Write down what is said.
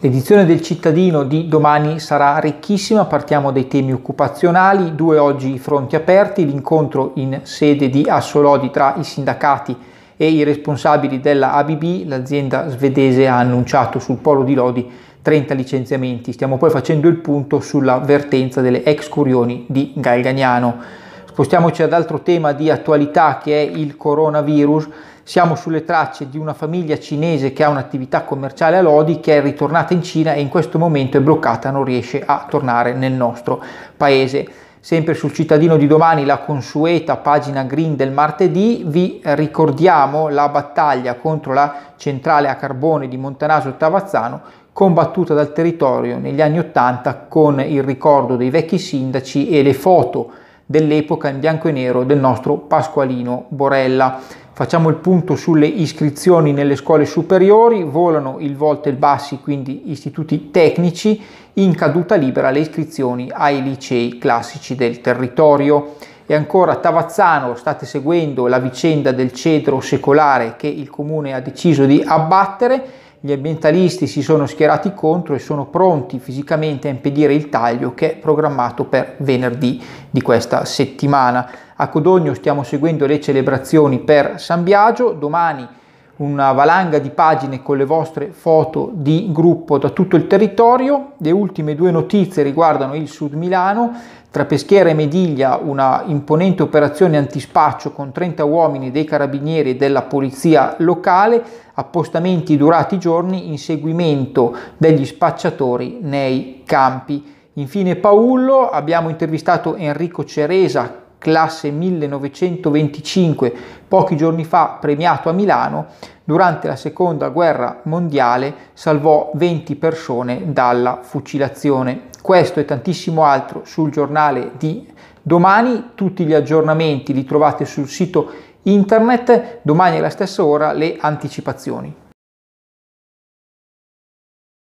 L'edizione del cittadino di domani sarà ricchissima, partiamo dai temi occupazionali, due oggi fronti aperti, l'incontro in sede di Assolodi tra i sindacati e i responsabili della ABB, l'azienda svedese ha annunciato sul polo di Lodi 30 licenziamenti. Stiamo poi facendo il punto sulla vertenza delle ex curioni di Galganiano. Spostiamoci ad altro tema di attualità che è il coronavirus. Siamo sulle tracce di una famiglia cinese che ha un'attività commerciale a Lodi che è ritornata in Cina e in questo momento è bloccata, non riesce a tornare nel nostro paese. Sempre sul cittadino di domani, la consueta pagina green del martedì, vi ricordiamo la battaglia contro la centrale a carbone di Montanaso Tavazzano combattuta dal territorio negli anni Ottanta con il ricordo dei vecchi sindaci e le foto dell'epoca in bianco e nero del nostro Pasqualino Borella. Facciamo il punto sulle iscrizioni nelle scuole superiori, volano il volte e il bassi, quindi istituti tecnici, in caduta libera le iscrizioni ai licei classici del territorio. E ancora Tavazzano, state seguendo la vicenda del cedro secolare che il comune ha deciso di abbattere gli ambientalisti si sono schierati contro e sono pronti fisicamente a impedire il taglio che è programmato per venerdì di questa settimana. A Codogno stiamo seguendo le celebrazioni per San Biagio, domani una valanga di pagine con le vostre foto di gruppo da tutto il territorio. Le ultime due notizie riguardano il Sud Milano, tra Peschiera e Mediglia una imponente operazione antispaccio con 30 uomini dei carabinieri e della polizia locale, appostamenti durati giorni, in seguimento degli spacciatori nei campi. Infine Paullo, abbiamo intervistato Enrico Ceresa classe 1925, pochi giorni fa premiato a Milano, durante la seconda guerra mondiale salvò 20 persone dalla fucilazione. Questo e tantissimo altro sul giornale di domani, tutti gli aggiornamenti li trovate sul sito internet, domani alla stessa ora le anticipazioni.